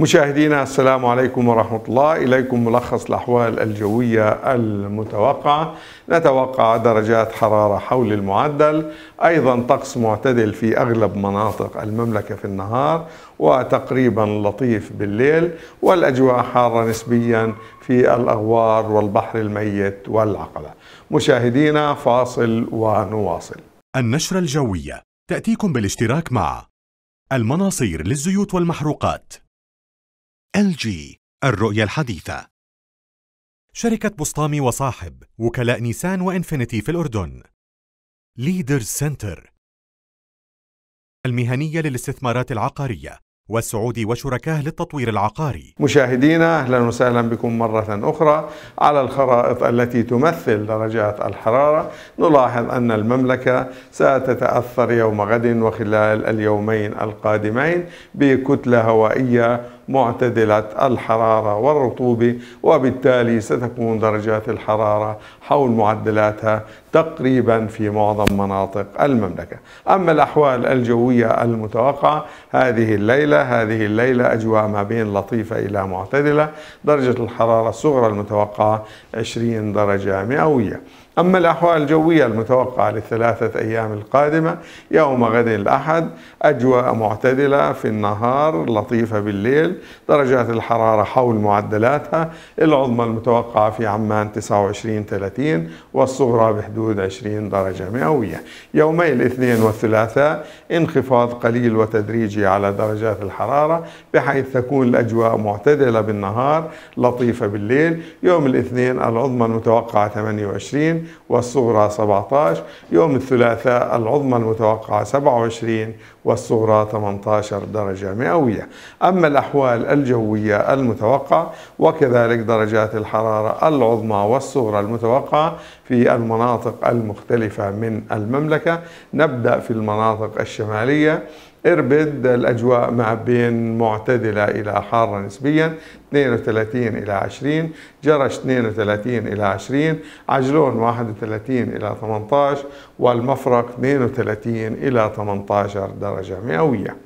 مشاهدينا السلام عليكم ورحمة الله إليكم ملخص الأحوال الجوية المتوقعة نتوقع درجات حرارة حول المعدل أيضا طقس معتدل في أغلب مناطق المملكة في النهار وتقريبا لطيف بالليل والأجواء حارة نسبيا في الأغوار والبحر الميت والعقبة مشاهدينا فاصل ونواصل النشرة الجوية تأتيكم بالاشتراك مع المناصير للزيوت والمحروقات LG الرؤية الحديثة شركة بسطامي وصاحب وكلاء نيسان وإنفينيتي في الأردن ليدر سنتر المهنية للاستثمارات العقارية والسعودي وشركاه للتطوير العقاري مشاهدينا أهلا وسهلا بكم مرة أخرى على الخرائط التي تمثل درجات الحرارة نلاحظ أن المملكة ستتأثر يوم غد وخلال اليومين القادمين بكتلة هوائية معتدلة الحرارة والرطوبة وبالتالي ستكون درجات الحرارة حول معدلاتها تقريبا في معظم مناطق المملكة أما الأحوال الجوية المتوقعة هذه الليلة هذه الليلة أجواء ما بين لطيفة إلى معتدلة درجة الحرارة الصغرى المتوقعة 20 درجة مئوية أما الأحوال الجوية المتوقعة للثلاثة أيام القادمة يوم غد الأحد أجواء معتدلة في النهار لطيفة بالليل درجات الحرارة حول معدلاتها العظمى المتوقعة في عمان 29-30 والصغرى بحدود 20 درجة مئوية يومي الاثنين والثلاثاء انخفاض قليل وتدريجي على درجات الحرارة بحيث تكون الأجواء معتدلة بالنهار لطيفة بالليل يوم الاثنين العظمى المتوقعة 28 والصغرى 17 يوم الثلاثاء العظمى المتوقعة 27 والصغرى 18 درجة مئوية أما الأحوال الجوية المتوقعة وكذلك درجات الحرارة العظمى والصغرى المتوقعة في المناطق المختلفة من المملكة نبدأ في المناطق الشمالية اربد الأجواء مع بين معتدلة إلى حارة نسبيا 32 إلى 20 جرش 32 إلى 20 عجلون 31 إلى 18 والمفرق 32 إلى 18 درجة مئوية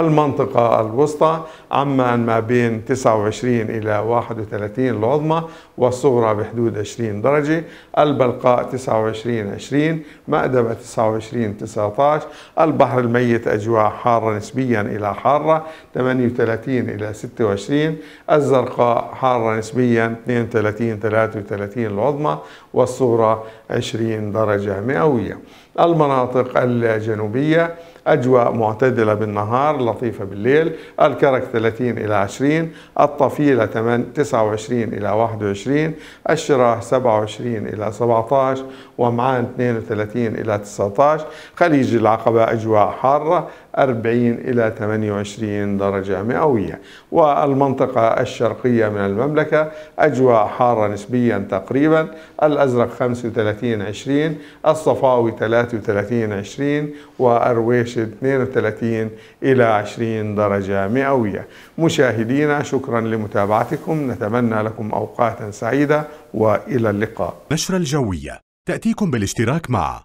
المنطقة الوسطى عما ما بين 29 إلى 31 العظمى والصغرى بحدود 20 درجة البلقاء 29 20 مأدبة 29 19 البحر الميت أجواء حارة نسبيا إلى حارة 38 إلى 26 الزرقاء حارة نسبيا 32 33 العظمى والصغرى 20 درجة مئوية المناطق الجنوبية أجواء معتدلة بالنهار لطيفة بالليل الكرك 30 إلى 20 الطفيلة 29 إلى 21 الشراح 27 إلى 17 ومعان 32 إلى 19 خليج العقبة أجواء حارة 40 إلى 28 درجة مئوية والمنطقة الشرقية من المملكة أجواء حارة نسبيا تقريبا الأزرق 35 20 الصفاوي 33 20 وأرويش 32 إلى 20 درجة مئوية مشاهدينا شكرا لمتابعتكم نتمنى لكم أوقاتا سعيدة وإلى اللقاء نشر الجوية تأتيكم بالاشتراك مع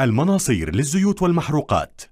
المناصير للزيوت والمحروقات